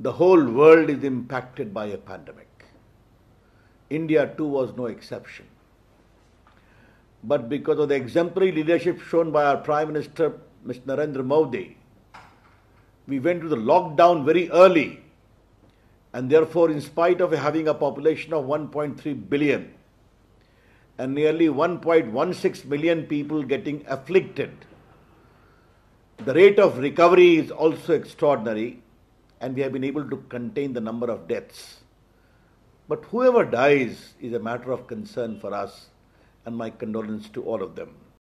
the whole world is impacted by a pandemic. India too was no exception. But because of the exemplary leadership shown by our Prime Minister, Mr. Narendra Modi, we went to the lockdown very early. And therefore, in spite of having a population of 1.3 billion and nearly 1.16 million people getting afflicted, the rate of recovery is also extraordinary and we have been able to contain the number of deaths. But whoever dies is a matter of concern for us, and my condolence to all of them.